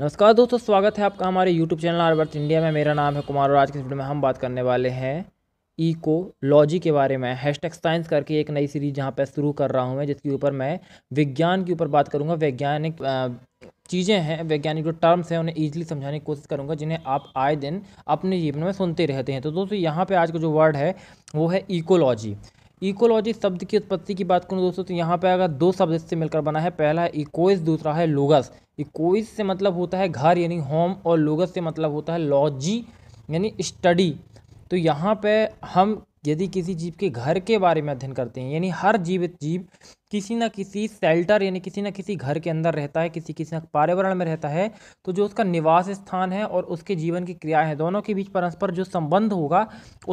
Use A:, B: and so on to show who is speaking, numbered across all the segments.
A: नमस्कार दोस्तों स्वागत है आपका हमारे YouTube चैनल आरबर्थ इंडिया में मेरा नाम है कुमार और आज के वीडियो में हम बात करने वाले हैं इकोलॉजी के बारे में हैशटैग साइंस करके एक नई सीरीज यहाँ पर शुरू कर रहा हूँ मैं जिसके ऊपर मैं विज्ञान के ऊपर बात करूँगा वैज्ञानिक चीज़ें हैं वैज्ञानिक जो टर्म्स हैं उन्हें ईजिली समझाने की कोशिश करूँगा जिन्हें आप आए दिन अपने जीवन में सुनते रहते हैं तो दोस्तों यहाँ पर आज का जो वर्ड है वो है इकोलॉजी इकोलॉजी शब्द की उत्पत्ति की बात करूँ दोस्तों तो यहाँ पर अगर दो शब्द से मिलकर बना है पहला है इकोइस दूसरा है लोगस इकोइस से मतलब होता है घर यानी होम और लोगस से मतलब होता है लॉजी यानी स्टडी तो यहाँ पे हम यदि किसी जीव के घर के बारे में अध्ययन करते हैं यानी हर जीवित जीव किसी ना किसी सेल्टर यानी किसी ना किसी घर के अंदर रहता है किसी किसी पर्यावरण में रहता है तो जो उसका निवास स्थान है और उसके जीवन की क्रियाएँ हैं दोनों के बीच परस्पर जो संबंध होगा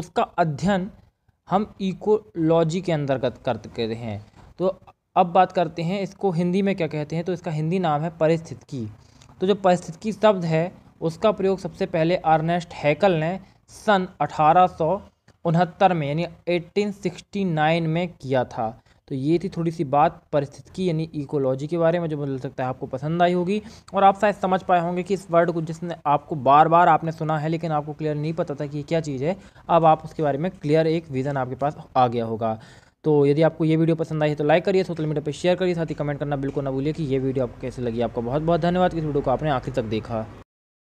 A: उसका अध्ययन हम इकोलॉजी के अंतर्गत करते हैं तो अब बात करते हैं इसको हिंदी में क्या कहते हैं तो इसका हिंदी नाम है परिस्थितिकी तो जो परिस्थितिकी शब्द है उसका प्रयोग सबसे पहले अर्नेस्ट हैकल ने सन अठारह में यानी 1869 में किया था तो ये थी थोड़ी सी बात परिस्थितिकी यानी इकोलॉजी के बारे में जो मुझे सकता है आपको पसंद आई होगी और आप शायद समझ पाए होंगे कि इस वर्ड को जिसने आपको बार बार आपने सुना है लेकिन आपको क्लियर नहीं पता था कि ये क्या चीज़ है अब आप उसके बारे में क्लियर एक विज़न आपके पास आ गया होगा तो यदि आपको ये वीडियो पसंद आई है तो लाइक करिए सोशल मीडिया पर शेयर करिए साथ ही कमेंट करना बिल्कुल ना भूलिए कि ये वीडियो आपको कैसे लगी आपका बहुत बहुत धन्यवाद इस वीडियो को आपने आखिर तक देखा